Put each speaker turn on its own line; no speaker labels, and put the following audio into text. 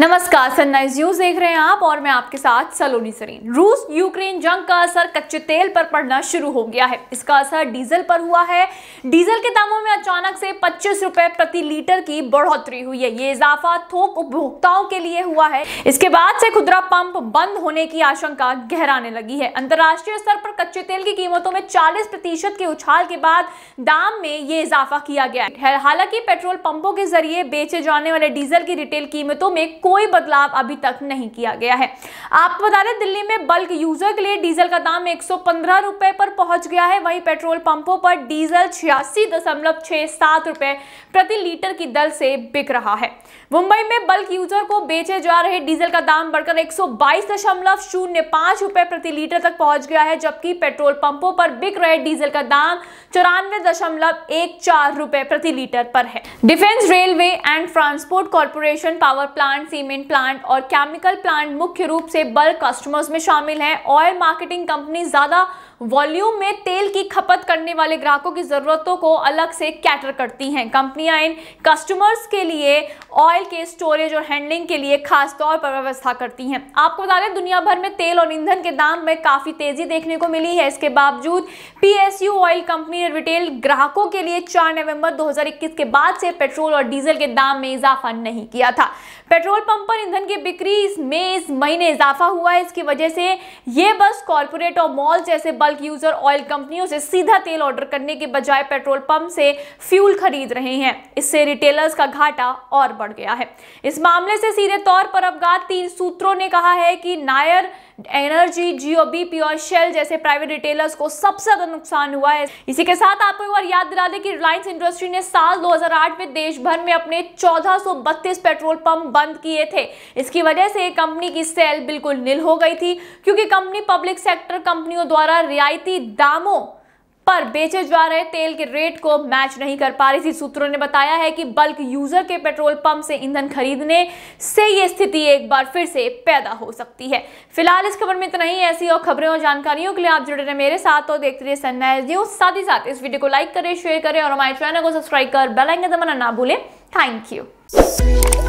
नमस्कार sunrise news देख रहे हैं आप और मैं आपके साथ सलोनी सरीन रूस यूक्रेन जंग का असर कच्चे तेल पर पड़ना शुरू हो गया है इसका असर डीजल पर हुआ है डीजल के दामों में अचानक से पच्चीस रुपए प्रति लीटर की बढ़ोतरी हुई है ये इजाफा थोक उपभोक्ताओं के लिए हुआ है इसके बाद से खुदरा पंप बंद होने की आशंका गहराने लगी है अंतर्राष्ट्रीय स्तर पर कच्चे तेल की कीमतों में चालीस के उछाल के बाद दाम में ये इजाफा किया गया है हालांकि पेट्रोल पंपों के जरिए बेचे जाने वाले डीजल की रिटेल कीमतों में कोई बदलाव अभी तक नहीं किया गया है आपको बता दें दिल्ली में बल्क यूजर के लिए डीजल का दाम एक रुपए पर पहुंच गया है वहीं पेट्रोल पंपों पर डीजल छियासी दशमलव छह सात रुपए प्रति लीटर की दर से बिक रहा है मुंबई में बल्क यूजर को बेचे जा रहे डीजल का दाम बढ़कर एक रुपए प्रति लीटर तक पहुंच गया है जबकि पेट्रोल पंपों पर बिक रहे डीजल का दाम चौरानवे दशमलव एक चार रुपए प्रति लीटर पर है defence railway and transport corporation power plant cement plant और केमिकल प्लांट मुख्य रूप से बल्क कस्टमर्स में शामिल हैं ऑयल मार्केटिंग कंपनी ज़्यादा वॉल्यूम में तेल की खपत करने वाले ग्राहकों की ज़रूरतों को अलग से कैटर करती हैं कंपनियां इन कस्टमर्स के लिए ऑयल के स्टोरेज और हैंडलिंग के लिए खास तौर पर व्यवस्था करती हैं आपको बता दें दुनिया भर में तेल और ईंधन के दाम में काफ़ी तेज़ी देखने को मिली है इसके बावजूद पीएसयू ऑयल कंपनी ने रिटेल ग्राहकों के लिए चार नवंबर दो के बाद से पेट्रोल और डीजल के दाम में इजाफा नहीं किया था पेट्रोल पंप पर ईंधन की बिक्री में इस महीने इजाफा हुआ है इसकी वजह से ये बस कॉरपोरेट और मॉल जैसे बस नेपाल के यूजर ऑयल कंपनियों से सीधा तेल ऑर्डर करने के बजाय पेट्रोल पंप से फ्यूल खरीद रहे हैं इससे रिटेलर्स का घाटा और बढ़ गया है इस मामले से सीधे तौर पर अवगात तीन सूत्रों ने कहा है कि नायर एनर्जी जियो बीपी और शेल जैसे प्राइवेट रिटेलर्स को सबसे ज्यादा नुकसान हुआ है इसी के साथ आपको एक बार याद दिला दें कि रिलायंस इंडस्ट्री ने साल 2008 में देश भर में अपने 1432 पेट्रोल पंप बंद किए थे इसकी वजह से कंपनी की सेल बिल्कुल नील हो गई थी क्योंकि कंपनी पब्लिक सेक्टर कंपनियों द्वारा रियायती दामों पर बेचे जा रहे तेल के रेट को मैच नहीं कर पा रही थी सूत्रों ने बताया है कि बल्क यूजर के पेट्रोल पंप से ईंधन खरीदने से ये स्थिति एक बार फिर से पैदा हो सकती है फिलहाल इस खबर में इतना ही ऐसी और खबरें और जानकारियों के लिए आप जुड़े रहे मेरे साथ और देखते रहे सनराइज न्यूज साथ ही साथ इस वीडियो को लाइक करें शेयर करें और हमारे चैनल को सब्सक्राइब कर बेलाइंग दबाना ना भूलें थैंक यू